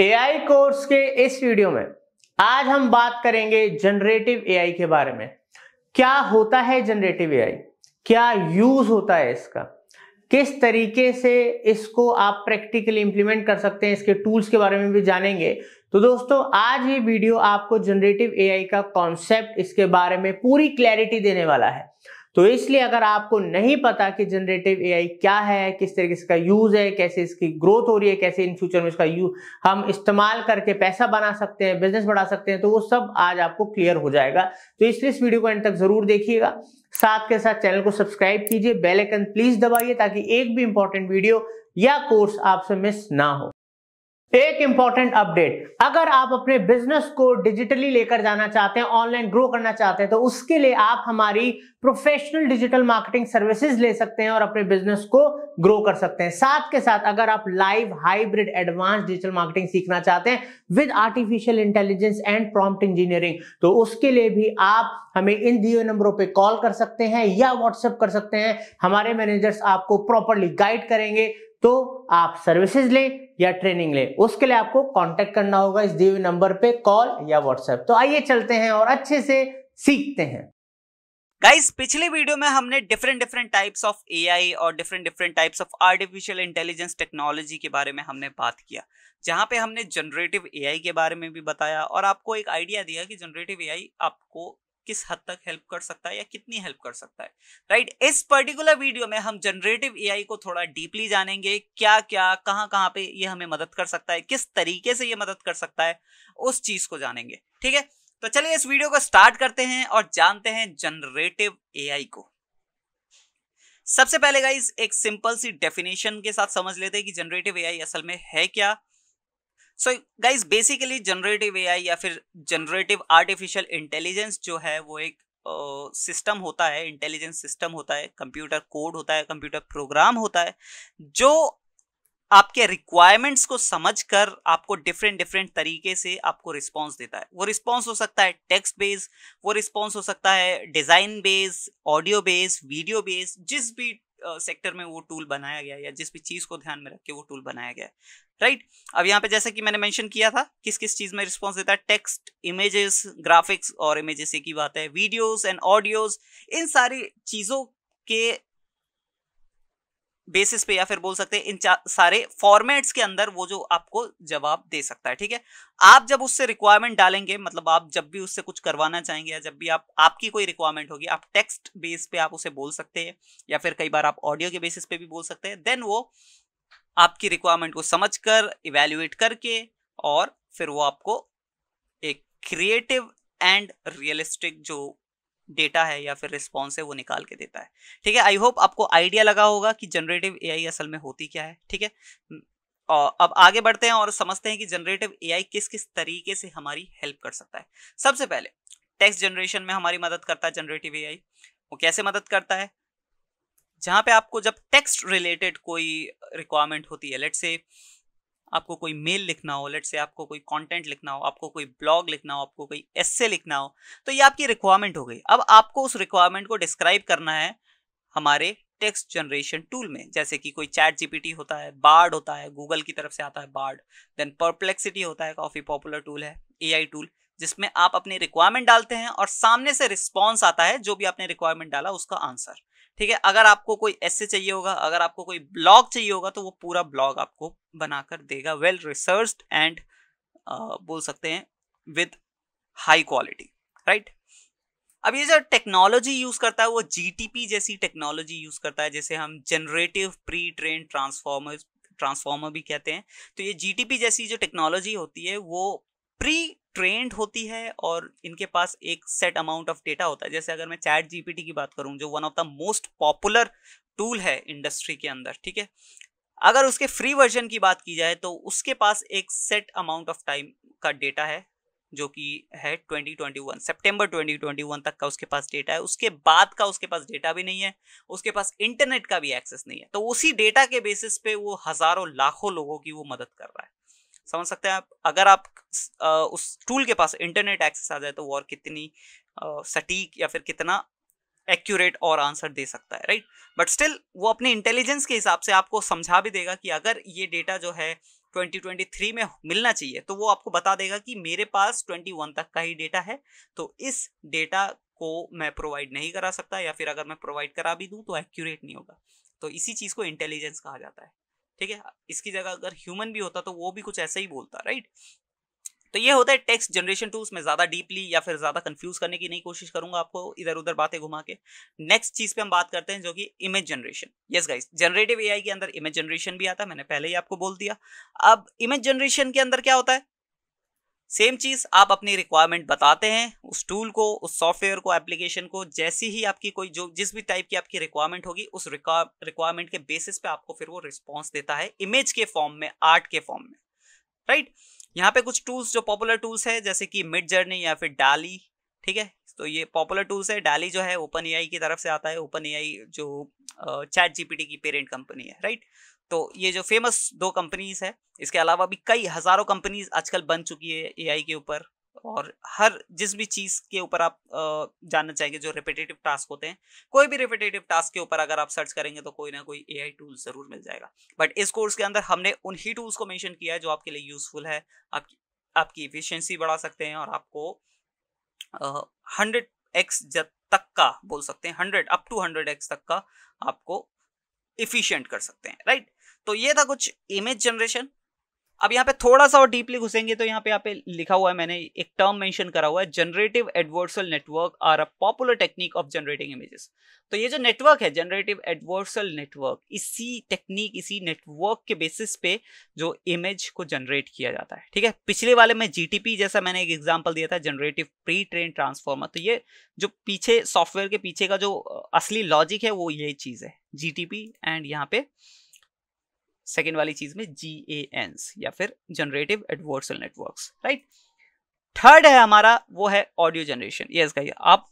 AI course के इस video में आज हम बात करेंगे जनरेटिव एआई के बारे में क्या होता है जनरेटिव एआई क्या यूज होता है इसका किस तरीके से इसको आप प्रैक्टिकली इंप्लीमेंट कर सकते हैं इसके टूल्स के बारे में भी जानेंगे तो दोस्तों आज ये वीडियो आपको जनरेटिव एआई का कॉन्सेप्ट इसके बारे में पूरी क्लैरिटी देने वाला है तो इसलिए अगर आपको नहीं पता कि जनरेटिव एआई क्या है किस तरीके से इसका यूज है कैसे इसकी ग्रोथ हो रही है कैसे इन फ्यूचर में इसका यूज हम इस्तेमाल करके पैसा बना सकते हैं बिजनेस बढ़ा सकते हैं तो वो सब आज आपको क्लियर हो जाएगा तो इसलिए इस वीडियो को एंड तक जरूर देखिएगा साथ के साथ चैनल को सब्सक्राइब कीजिए बेल प्लीज दबाइए ताकि एक भी इंपॉर्टेंट वीडियो या कोर्स आपसे मिस ना हो एक इंपॉर्टेंट अपडेट अगर आप अपने बिजनेस को डिजिटली लेकर जाना चाहते हैं ऑनलाइन ग्रो करना चाहते हैं तो उसके लिए आप हमारी प्रोफेशनल डिजिटल मार्केटिंग सर्विसेज ले सकते हैं और अपने बिजनेस को ग्रो कर सकते हैं साथ के साथ अगर आप live hybrid advance digital marketing सीखना चाहते हैं with artificial intelligence and prompt engineering तो उसके लिए भी आप हमें इन दिए नंबरों पर कॉल कर सकते हैं या व्हाट्सएप कर सकते हैं हमारे मैनेजर्स आपको प्रॉपरली गाइड करेंगे तो आप सर्विसेज ले या ट्रेनिंग ले उसके लिए आपको कांटेक्ट करना होगा इस दिए नंबर पे कॉल या व्हाट्सएप तो आइए चलते हैं और अच्छे से सीखते हैं गाइस पिछले वीडियो में हमने different different types of AI और different different types of artificial intelligence technology के बारे में हमने बात किया जहां पे हमने जनरेटिव एआई के बारे में भी बताया और आपको एक आइडिया दिया कि जनरेटिव एआई आपको किस हद तक हेल्प कर सकता है या कितनी हेल्प कर सकता है राइट right? इस पर्टिकुलर वीडियो में हम जनरेटिव एआई को थोड़ा डीपली जानेंगे क्या क्या कहां कहां पे ये हमें मदद कर सकता है किस तरीके से ये मदद कर सकता है उस चीज को जानेंगे ठीक है तो चलिए इस वीडियो को स्टार्ट करते हैं और जानते हैं जनरेटिव ए को सबसे पहले गाइज एक सिंपल सी डेफिनेशन के साथ समझ लेते हैं कि जनरेटिव ए असल में है क्या so guys basically generative AI या फिर जनरेटिव आर्टिफिशियल इंटेलिजेंस जो है वो एक सिस्टम uh, होता है इंटेलिजेंस सिस्टम होता है कंप्यूटर कोड होता है कंप्यूटर प्रोग्राम होता है जो आपके रिक्वायरमेंट्स को समझकर आपको डिफरेंट डिफरेंट तरीके से आपको रिस्पांस देता है वो रिस्पांस हो सकता है टेक्स्ट बेस वो रिस्पांस हो सकता है design base audio base video base जिस भी सेक्टर में वो टूल बनाया गया या जिस भी चीज़ को ध्यान में रख के वो टूल बनाया गया राइट अब यहाँ पे जैसे कि मैंने मेंशन किया था किस किस चीज़ में रिस्पॉन्स देता है टेक्स्ट इमेजेस ग्राफिक्स और इमेजेस की बात है वीडियोस एंड ऑडियोज इन सारी चीज़ों के बेसिस पे या फिर बोल सकते हैं इन सारे फॉर्मेट्स के अंदर वो जो आपको जवाब दे सकता है ठीक है आप जब उससे रिक्वायरमेंट डालेंगे मतलब आप जब भी उससे कुछ करवाना चाहेंगे या जब भी आप आपकी कोई रिक्वायरमेंट होगी आप टेक्स्ट बेस पे आप उसे बोल सकते हैं या फिर कई बार आप ऑडियो के बेसिस पे भी बोल सकते हैं देन वो आपकी रिक्वायरमेंट को समझकर इवेल्युएट करके और फिर वो आपको एक क्रिएटिव एंड रियलिस्टिक जो डेटा है या फिर रिस्पॉन्स है वो निकाल के देता है ठीक है आई होप आपको आइडिया लगा होगा कि जनरेटिव आई असल में होती क्या है ठीक है और अब आगे बढ़ते हैं और समझते हैं कि जनरेटिव आई किस किस तरीके से हमारी हेल्प कर सकता है सबसे पहले टेक्स्ट जनरेशन में हमारी मदद करता है जनरेटिव आई वो कैसे मदद करता है जहाँ पे आपको जब टेक्स्ट रिलेटेड कोई रिक्वायरमेंट होती है लेट से आपको कोई मेल लिखना हो लेट से आपको कोई कंटेंट लिखना हो आपको कोई ब्लॉग लिखना हो आपको कोई एस्से लिखना हो तो ये आपकी रिक्वायरमेंट हो गई अब आपको उस रिक्वायरमेंट को डिस्क्राइब करना है हमारे टेक्स्ट जनरेशन टूल में जैसे कि कोई चैट जीपीटी होता है बार्ड होता है गूगल की तरफ से आता है बार्ड देन परप्लेक्सिटी होता है काफ़ी पॉपुलर टूल है एआई टूल जिसमें आप अपनी रिक्वायरमेंट डालते हैं और सामने से रिस्पॉन्स आता है जो भी आपने रिक्वायरमेंट डाला उसका आंसर ठीक है अगर आपको कोई ऐसे चाहिए होगा अगर आपको कोई ब्लॉग चाहिए होगा तो वो पूरा ब्लॉग आपको बनाकर देगा वेल रिसर्च एंड बोल सकते हैं विद हाई क्वालिटी राइट अब ये जो टेक्नोलॉजी यूज करता है वो जीटीपी जैसी टेक्नोलॉजी यूज करता है जैसे हम generative pre train transformer transformer भी कहते हैं तो ये जीटीपी जैसी जो टेक्नोलॉजी होती है वो प्री ट्रेंड होती है और इनके पास एक सेट अमाउंट ऑफ डेटा होता है जैसे अगर मैं चैट जीपीटी की बात करूं जो one of the most popular tool है इंडस्ट्री के अंदर ठीक है अगर उसके फ्री वर्जन की बात की जाए तो उसके पास एक सेट अमाउंट ऑफ टाइम का डेटा है जो कि है 2021 सितंबर 2021 तक का उसके पास डेटा है उसके बाद का उसके पास डेटा भी नहीं है उसके पास इंटरनेट का भी एक्सेस नहीं है तो उसी डेटा के बेसिस पे वो हज़ारों लाखों लोगों की वो मदद कर रहा है समझ सकते हैं आप अगर आप उस टूल के पास इंटरनेट एक्सेस आ जाए तो वो और कितनी सटीक या फिर कितना एक्यूरेट और आंसर दे सकता है राइट बट स्टिल वो अपने इंटेलिजेंस के हिसाब से आपको समझा भी देगा कि अगर ये डेटा जो है 2023 में मिलना चाहिए तो वो आपको बता देगा कि मेरे पास 21 तक का ही डेटा है तो इस डेटा को मैं प्रोवाइड नहीं करा सकता या फिर अगर मैं प्रोवाइड करा भी दूँ तो एक्यूरेट नहीं होगा तो इसी चीज़ को इंटेलिजेंस कहा जाता है ठीक है इसकी जगह अगर ह्यूमन भी होता तो वो भी कुछ ऐसा ही बोलता राइट तो ये होता है टेक्स्ट जनरेशन टू में ज़्यादा डीपली या फिर ज़्यादा कंफ्यूज करने की नहीं कोशिश करूंगा आपको इधर उधर बातें घुमा के नेक्स्ट चीज़ पे हम बात करते हैं जो कि image generation yes guys generative AI के अंदर इमेज जनरेशन भी आता है मैंने पहले ही आपको बोल दिया अब इमेज जनरेशन के अंदर क्या होता है सेम चीज़ आप अपनी रिक्वायरमेंट बताते हैं उस टूल को उस सॉफ्टवेयर को एप्लीकेशन को जैसी ही आपकी कोई जो जिस भी टाइप की आपकी रिक्वायरमेंट होगी उस रिक्वायरमेंट के बेसिस पे आपको फिर वो रिस्पॉन्स देता है इमेज के फॉर्म में आर्ट के फॉर्म में राइट यहाँ पे कुछ टूल्स जो पॉपुलर टूल्स है जैसे कि मिड जर्नी या फिर डाली ठीक है तो ये पॉपुलर टूल्स है डाली जो है ओपन ए की तरफ से आता है ओपन ए जो चैट जीपीटी की पेरेंट कंपनी है राइट तो ये जो फेमस दो कंपनीज है इसके अलावा भी कई हज़ारों कंपनीज आजकल बन चुकी है एआई के ऊपर और हर जिस भी चीज़ के ऊपर आप जानना चाहेंगे जो रिपीटेटिव टास्क होते हैं कोई भी रिपीटेटिव टास्क के ऊपर अगर आप सर्च करेंगे तो कोई ना कोई आई टूल ज़रूर मिल जाएगा बट इस कोर्स के अंदर हमने उन्हीं टूल्स को मेंशन किया है जो आपके लिए यूज़फुल है आपकी आपकी इफिशिएंसी बढ़ा सकते हैं और आपको हंड्रेड एक्स तक का बोल सकते हैं hundred up to hundred X तक का आपको इफिशियंट कर सकते हैं राइट तो ये था कुछ इमेज जनरेशन अब यहाँ पे थोड़ा सा और डीपली घुसेंगे तो यहाँ पे यहाँ पे लिखा हुआ है मैंने एक टर्म मेंशन करा हुआ है generative adversarial network are a popular technique of generating images तो ये जो नेटवर्क है जनरेटिव एडवर्सल नेटवर्क इसी टेक्निक इसी नेटवर्क के बेसिस पे जो इमेज को जनरेट किया जाता है ठीक है पिछले वाले में जी जैसा मैंने एक एग्जाम्पल दिया था जनरेटिव प्री ट्रेन ट्रांसफॉर्मर तो ये जो पीछे सॉफ्टवेयर के पीछे का जो असली लॉजिक है वो ये चीज़ है जी एंड यहाँ पे सेकेंड वाली चीज में जी ए एनस या फिर generative adversarial network right third है हमारा वो है ऑडियो जनरेशन यस गाइस आप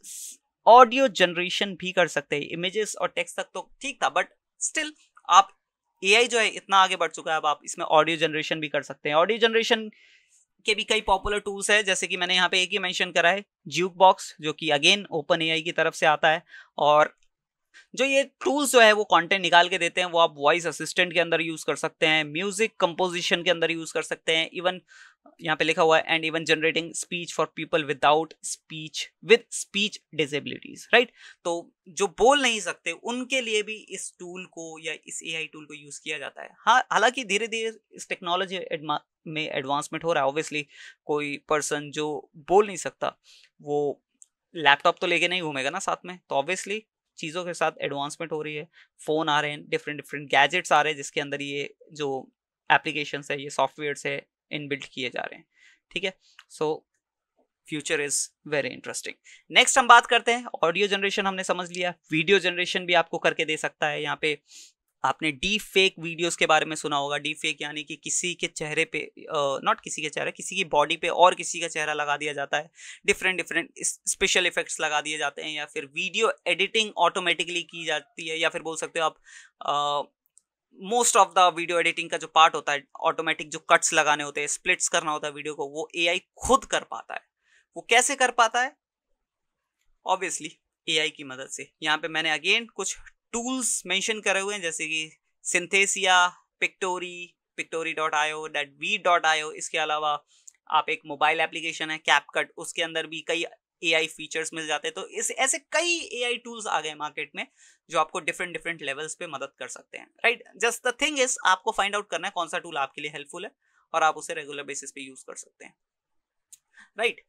ऑडियो जनरेशन भी कर सकते हैं इमेजेस और टेक्स्ट तक तो ठीक था बट स्टिल आप ए जो है इतना आगे बढ़ चुका है अब आप इसमें ऑडियो जनरेशन भी कर सकते हैं ऑडियो जनरेशन के भी कई पॉपुलर टूल्स है जैसे कि मैंने यहाँ पे एक ही मेंशन करा है ज्यूक बॉक्स जो कि अगेन ओपन ए की तरफ से आता है और जो ये टूल्स जो है वो कंटेंट निकाल के देते हैं वो आप वॉइस असिस्टेंट के अंदर यूज कर सकते हैं म्यूजिक कंपोजिशन के अंदर यूज कर सकते हैं इवन यहाँ पे लिखा हुआ है and even generating speech for people without speech with speech disabilities right तो जो बोल नहीं सकते उनके लिए भी इस टूल को या इस ए टूल को यूज किया जाता है हाँ हालांकि धीरे धीरे इस टेक्नोलॉजी में एडवांसमेंट हो रहा है ऑब्वियसली कोई पर्सन जो बोल नहीं सकता वो लैपटॉप तो लेके नहीं घूमेगा ना साथ में तो ऑब्वियसली चीज़ों के साथ एडवांसमेंट हो रही है फ़ोन आ रहे हैं डिफरेंट डिफरेंट गैजेट्स आ रहे हैं जिसके अंदर ये जो एप्लीकेशन है ये सॉफ्टवेयर है इनबिल्ट किए जा रहे हैं ठीक है so future is very interesting next हम बात करते हैं ऑडियो जनरेशन हमने समझ लिया वीडियो जनरेशन भी आपको करके दे सकता है यहाँ पे आपने डी फेक वीडियोस के बारे में सुना होगा डी फेक यानी कि किसी के चेहरे पे नॉट किसी के चेहरे किसी की बॉडी पे और किसी का चेहरा लगा दिया जाता है डिफरेंट डिफरेंट स्पेशल इफेक्ट्स लगा दिए जाते हैं या फिर वीडियो एडिटिंग ऑटोमेटिकली की जाती है या फिर बोल सकते हो आप most of the video editing का जो पार्ट होता है ऑटोमेटिक जो कट्स लगाने होते हैं स्प्लिट्स करना होता है वीडियो को वो ए खुद कर पाता है वो कैसे कर पाता है ऑब्वियसली ए की मदद से यहाँ पे मैंने अगेन कुछ टूल्स मेंशन करे हुए हैं जैसे कि Synthesia Pictory Pictory dot io डेट वी डॉट आयो इसके अलावा आप एक मोबाइल एप्लीकेशन है कैपकट उसके अंदर भी कई ए आई फीचर्स मिल जाते हैं तो इस ऐसे कई ए आई टूल्स आ गए मार्केट में जो आपको डिफरेंट डिफरेंट लेवल्स पे मदद कर सकते हैं right just the thing is आपको फाइंड आउट करना है कौन सा टूल आपके लिए हेल्पफुल है और आप उसे रेगुलर बेसिस पे यूज कर सकते हैं right right?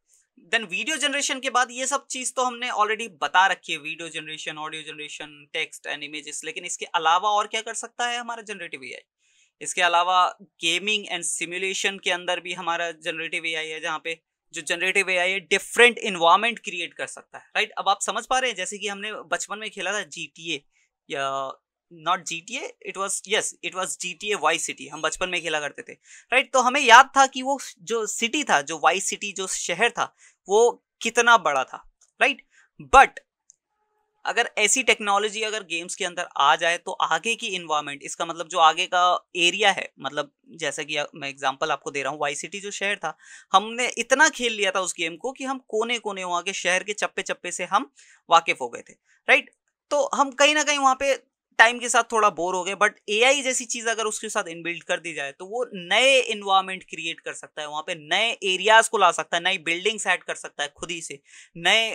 Then video generation के बाद ये सब चीज़ तो हमने ऑलरेडी बता रखी है video generation audio generation text and images लेकिन इसके अलावा और क्या कर सकता है हमारा जनरेटिव ए इसके अलावा गेमिंग एंड सिमुलेशन के अंदर भी हमारा जनरेटिव ए है जहाँ पे जो जनरेटिव ए है डिफरेंट इन्वायरमेंट क्रिएट कर सकता है राइट अब आप समझ पा रहे हैं जैसे कि हमने बचपन में खेला था जी या not G T eight was yes it was G T A Vice City हम बचपन में खेला करते थे राइट right? तो हमें याद था कि वो जो सिटी था जो वाई सिटी जो शहर था वो कितना बड़ा था राइट right? बट अगर ऐसी टेक्नोलॉजी अगर गेम्स के अंदर आ जाए तो आगे की इन्वायरमेंट इसका मतलब जो आगे का एरिया है मतलब जैसा कि मैं एग्जांपल आपको दे रहा हूँ वाई सिटी जो शहर था हमने इतना खेल लिया था उस गेम को कि हम कोने कोने वहाँ के शहर के चप्पे चप्पे से हम वाकिफ हो गए थे राइट तो हम कहीं ना कहीं वहाँ पे टाइम के साथ थोड़ा बोर हो गए बट ए जैसी चीज अगर उसके साथ इनबिल्ड कर दी जाए तो वो नए इन्वायरमेंट क्रिएट कर सकता है वहां पे नए एरियाज को ला सकता है नई बिल्डिंग्स एड कर सकता है खुद ही से नए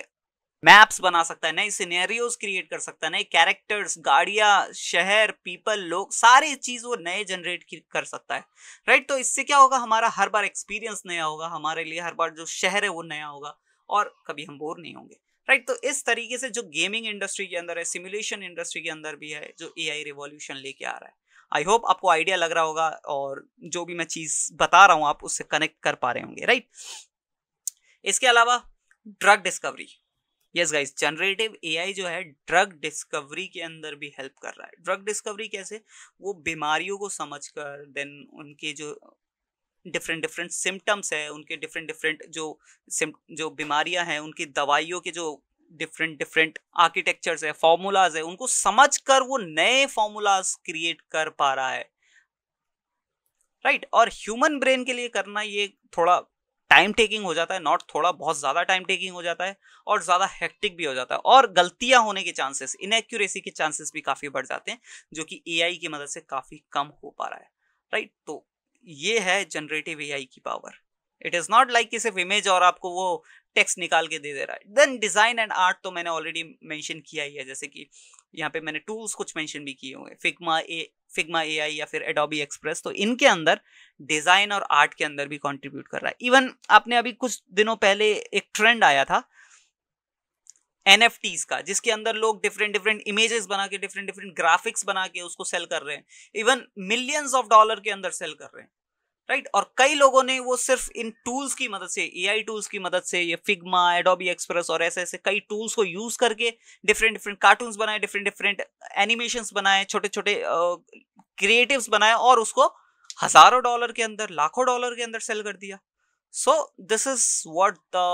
मैप्स बना सकता है नए सीनेरियोज क्रिएट कर सकता है नए कैरेक्टर्स गाड़िया शहर पीपल लोग सारी चीज़ वो नए जनरेट कर सकता है राइट तो इससे क्या होगा हमारा हर बार एक्सपीरियंस नया होगा हमारे लिए हर बार जो शहर है वो नया होगा और कभी हम बोर नहीं होंगे राइट तो इस तरीके से जो गेमिंग इंडस्ट्री के अंदर है सिमुलेशन इंडस्ट्री के अंदर भी है जो ए आई रिवोल्यूशन लेके आ रहा है आई होप आपको आइडिया लग रहा होगा और जो भी मैं चीज़ बता रहा हूँ आप उससे कनेक्ट कर पा रहे होंगे राइट इसके अलावा drug discovery yes guys generative AI जो है ड्रग डिस्कवरी के अंदर भी हेल्प कर रहा है ड्रग डिस्कवरी कैसे वो बीमारियों को समझकर देन उनके जो डिफरेंट डिफरेंट सिम्टम्स है उनके डिफरेंट डिफरेंट जो जो बीमारियां हैं उनकी दवाइयों के जो डिफरेंट डिफरेंट आर्किटेक्चर्स है फॉर्मूलाज है उनको समझ कर वो नए फॉर्मूलाज क्रिएट कर पा रहा है राइट right? और ह्यूमन ब्रेन के लिए करना ये थोड़ा टाइम टेकिंग हो जाता है नॉट थोड़ा बहुत ज़्यादा टाइम टेकिंग हो जाता है और ज़्यादा हेक्टिक भी हो जाता है और गलतियाँ होने के चांसेस इनएक्यूरेसी के चांसेस भी काफ़ी बढ़ जाते हैं जो कि एआई की मदद से काफ़ी कम हो पा रहा है राइट right? तो ये है जनरेटिव ए की power it is not like कि सिर्फ इमेज और आपको वो टेक्स्ट निकाल के दे दे रहा है देन डिज़ाइन एंड आर्ट तो मैंने ऑलरेडी मेंशन किया ही है जैसे कि यहाँ पे मैंने टूल्स कुछ मेंशन भी किए हुए फिगमा ए फिगमा ए आई या फिर एडोबी एक्सप्रेस तो इनके अंदर डिज़ाइन और आर्ट के अंदर भी कंट्रीब्यूट कर रहा है इवन आपने अभी कुछ दिनों पहले एक ट्रेंड आया था एन का जिसके अंदर लोग डिफरेंट डिफरेंट इमेजेस बना के डिफरेंट डिफरेंट ग्राफिक्स बना के उसको सेल कर रहे हैं इवन मिलियंस ऑफ डॉलर के अंदर सेल कर रहे हैं राइट right? और कई लोगों ने वो सिर्फ इन टूल्स की मदद से एआई टूल्स की मदद से ये फिग्मा एडोबी एक्सप्रेस और ऐसे ऐसे कई टूल्स को यूज करके डिफरेंट डिफरेंट कार्टून्स बनाए डिफरेंट डिफरेंट एनिमेशन बनाए छोटे छोटे क्रिएटिव बनाए और उसको हजारों डॉलर के अंदर लाखों डॉलर के अंदर सेल कर दिया so this is what the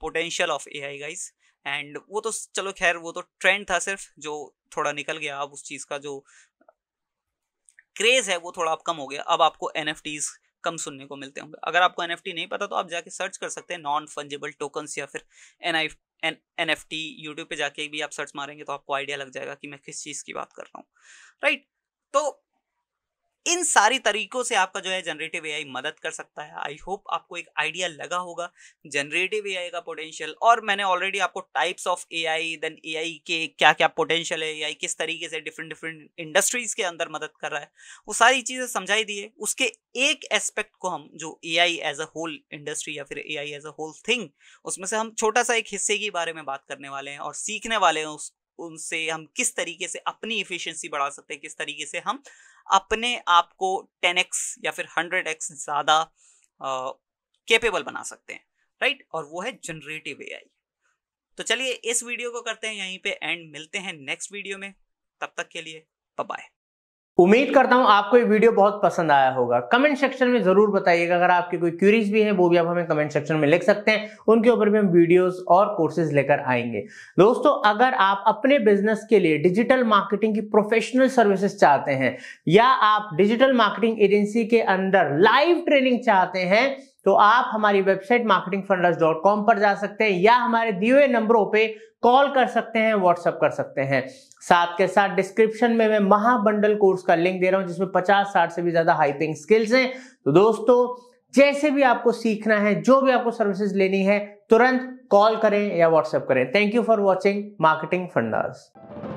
potential of A I guys and वो तो चलो खैर वो तो ट्रेंड था सिर्फ जो थोड़ा निकल गया अब उस चीज़ का जो क्रेज़ है वो थोड़ा अब कम हो गया अब आपको एन कम सुनने को मिलते होंगे अगर आपको एन नहीं पता तो आप जाके सर्च कर सकते हैं नॉन फंजेबल टोकन्स या फिर N I N F T YouTube पर जाके भी आप सर्च मारेंगे तो आपको आइडिया लग जाएगा कि मैं किस चीज़ की बात कर रहा हूँ राइट right? तो इन सारी तरीकों से आपका जो है जनरेटिव एआई मदद कर सकता है आई होप आपको एक आइडिया लगा होगा जनरेटिव एआई का पोटेंशियल और मैंने ऑलरेडी आपको types of AI then AI के क्या क्या पोटेंशियल है एआई किस तरीके से डिफरेंट डिफरेंट इंडस्ट्रीज के अंदर मदद कर रहा है वो सारी चीज़ें समझाई दी है उसके एक एस्पेक्ट को हम जो A I as a whole industry या फिर A I as a whole thing उसमें से हम छोटा सा एक हिस्से के बारे में बात करने वाले हैं और सीखने वाले हैं उस उनसे हम किस तरीके से अपनी इफिशियंसी बढ़ा सकते हैं किस तरीके से हम अपने आप को एक्स या फिर एक्स ज़्यादा केपेबल बना सकते हैं राइट और वो है जनरेटिव आई तो चलिए इस वीडियो को करते हैं यहीं पे एंड मिलते हैं नेक्स्ट वीडियो में तब तक के लिए बाय उम्मीद करता हूं आपको ये वीडियो बहुत पसंद आया होगा कमेंट सेक्शन में जरूर बताइएगा अगर आपकी कोई क्यूरीज भी है वो भी आप हमें कमेंट सेक्शन में लिख सकते हैं उनके ऊपर भी हम वीडियोस और कोर्सेज लेकर आएंगे दोस्तों अगर आप अपने बिजनेस के लिए डिजिटल मार्केटिंग की प्रोफेशनल सर्विसेज चाहते हैं या आप डिजिटल मार्केटिंग एजेंसी के अंदर लाइव ट्रेनिंग चाहते हैं तो आप हमारी वेबसाइट मार्केटिंग पर जा सकते हैं या हमारे दिए हुए नंबरों पे कॉल कर सकते हैं व्हाट्सअप कर सकते हैं साथ के साथ डिस्क्रिप्शन में मैं महाबंडल कोर्स का लिंक दे रहा हूं जिसमें 50 साठ से भी ज्यादा हाइपिंग स्किल्स हैं तो दोस्तों जैसे भी आपको सीखना है जो भी आपको सर्विसेज लेनी है तुरंत कॉल करें या व्हाट्सएप करें thank you for watching Marketing fundas